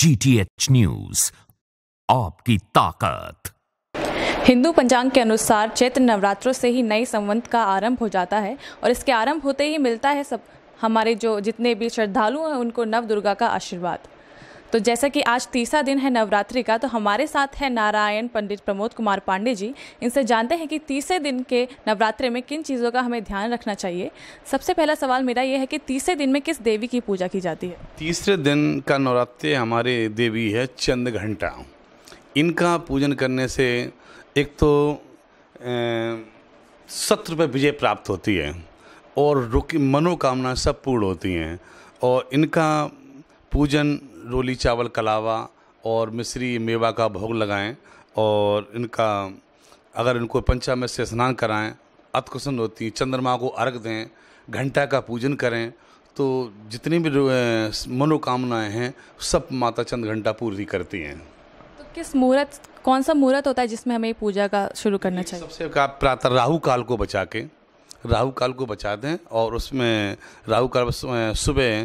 जीटीएच news आपकी ताकत हिंदू पंचांग के अनुसार चैत्र नवरात्रों से ही नए संवंत का आरंभ हो जाता है और इसके आरंभ होते ही मिलता है सब हमारे जो जितने भी श्रद्धालु हैं उनको नव दुर्गा का आशीर्वाद तो जैसा कि आज तीसरा दिन है नवरात्रि का तो हमारे साथ है नारायण पंडित प्रमोद कुमार पांडे जी इनसे जानते हैं कि तीसरे दिन के नवरात्रि में किन चीज़ों का हमें ध्यान रखना चाहिए सबसे पहला सवाल मेरा यह है कि तीसरे दिन में किस देवी की पूजा की जाती है तीसरे दिन का नवरात्रि हमारे देवी है चंद घंटा इनका पूजन करने से एक तो सत्र पर विजय प्राप्त होती है और रुकी मनोकामना सब पूर्ण होती हैं और इनका पूजन रोली चावल कलावा और मिश्री मेवा का भोग लगाएं और इनका अगर इनको पंचामृत से स्नान कराएं अतकुसन होती चंद्रमा को अर्घ दें घंटा का पूजन करें तो जितनी भी मनोकामनाएं हैं सब माता चंद घंटा पूरी करती हैं तो किस मुहूर्त कौन सा मुहूर्त होता है जिसमें हमें पूजा का शुरू करना चाहिए सबसे प्रातः राहु काल को बचा के राहु काल को बचा दें और उसमें राहु काल सुबह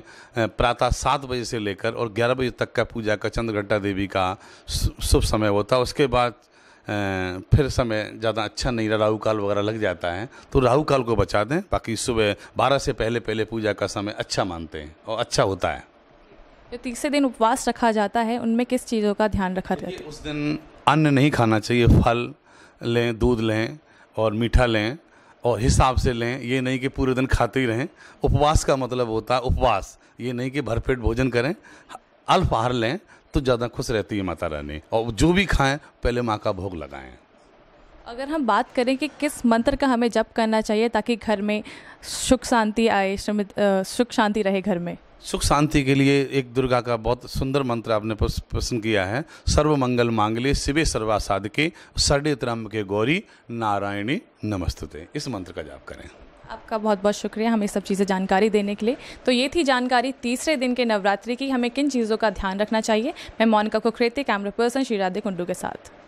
प्रातः सात बजे से लेकर और ग्यारह बजे तक का पूजा का चंद्रघंटा देवी का शुभ समय होता है उसके बाद फिर समय ज़्यादा अच्छा नहीं रहा राहु काल वगैरह लग जाता है तो राहु काल को बचा दें बाकी सुबह बारह से पहले पहले पूजा का समय अच्छा मानते हैं और अच्छा होता है जो तीसरे दिन उपवास रखा जाता है उनमें किस चीज़ों का ध्यान रखा जाता है उस दिन अन्न नहीं खाना चाहिए फल लें दूध लें और मीठा लें और हिसाब से लें ये नहीं कि पूरे दिन खाते ही रहें उपवास का मतलब होता है उपवास ये नहीं कि भरपेट भोजन करें अल्पाहार लें तो ज़्यादा खुश रहती है माता रानी और जो भी खाएं पहले माँ का भोग लगाएं अगर हम बात करें कि किस मंत्र का हमें जप करना चाहिए ताकि घर में सुख शांति आए सुख शांति रहे घर में सुख शांति के लिए एक दुर्गा का बहुत सुंदर मंत्र आपने प्रश्न किया है सर्व मंगल मांगले शिवे सर्वा साधके सर्डे के गौरी नारायणी नमस्ते इस मंत्र का जाप करें आपका बहुत बहुत शुक्रिया हमें सब चीज़ें जानकारी देने के लिए तो ये थी जानकारी तीसरे दिन के नवरात्रि की हमें किन चीज़ों का ध्यान रखना चाहिए मैं मोनिका कुखरेती कैमरा पर्सन श्री राधे कुंडू के साथ